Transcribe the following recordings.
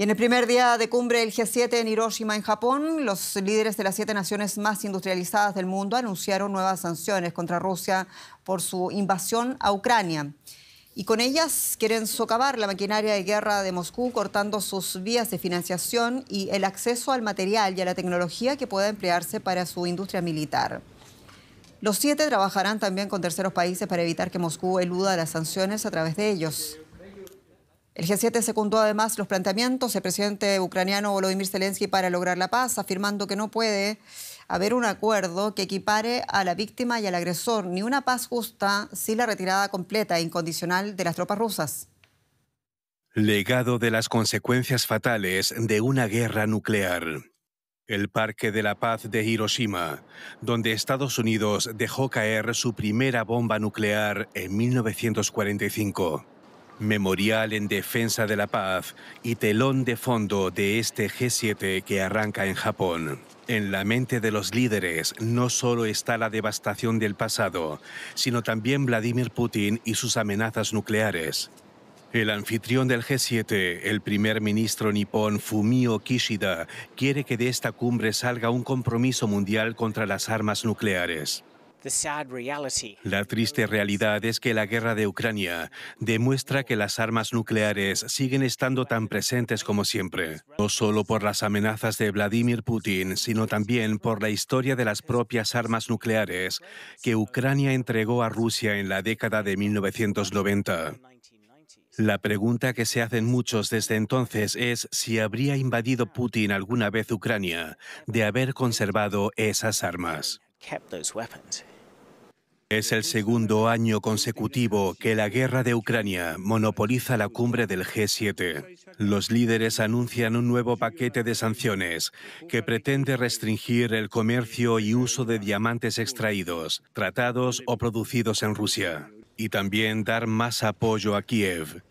Y en el primer día de cumbre del G7 en Hiroshima, en Japón, los líderes de las siete naciones más industrializadas del mundo anunciaron nuevas sanciones contra Rusia por su invasión a Ucrania. Y con ellas quieren socavar la maquinaria de guerra de Moscú, cortando sus vías de financiación y el acceso al material y a la tecnología que pueda emplearse para su industria militar. Los siete trabajarán también con terceros países para evitar que Moscú eluda las sanciones a través de ellos. El G7 secundó además los planteamientos del presidente ucraniano Volodymyr Zelensky para lograr la paz, afirmando que no puede haber un acuerdo que equipare a la víctima y al agresor, ni una paz justa sin la retirada completa e incondicional de las tropas rusas. Legado de las consecuencias fatales de una guerra nuclear. El Parque de la Paz de Hiroshima, donde Estados Unidos dejó caer su primera bomba nuclear en 1945 memorial en defensa de la paz y telón de fondo de este G7 que arranca en Japón. En la mente de los líderes no solo está la devastación del pasado, sino también Vladimir Putin y sus amenazas nucleares. El anfitrión del G7, el primer ministro nipón Fumio Kishida, quiere que de esta cumbre salga un compromiso mundial contra las armas nucleares. La triste realidad es que la guerra de Ucrania demuestra que las armas nucleares siguen estando tan presentes como siempre, no solo por las amenazas de Vladimir Putin, sino también por la historia de las propias armas nucleares que Ucrania entregó a Rusia en la década de 1990. La pregunta que se hacen muchos desde entonces es si habría invadido Putin alguna vez Ucrania de haber conservado esas armas. Es el segundo año consecutivo que la guerra de Ucrania monopoliza la cumbre del G7. Los líderes anuncian un nuevo paquete de sanciones que pretende restringir el comercio y uso de diamantes extraídos, tratados o producidos en Rusia, y también dar más apoyo a Kiev.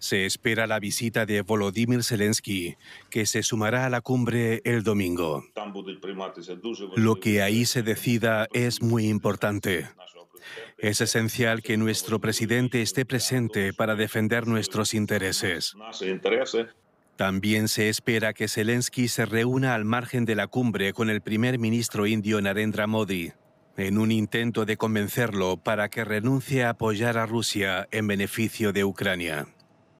Se espera la visita de Volodymyr Zelensky, que se sumará a la cumbre el domingo. Lo que ahí se decida es muy importante. Es esencial que nuestro presidente esté presente para defender nuestros intereses. También se espera que Zelensky se reúna al margen de la cumbre con el primer ministro indio Narendra Modi, en un intento de convencerlo para que renuncie a apoyar a Rusia en beneficio de Ucrania.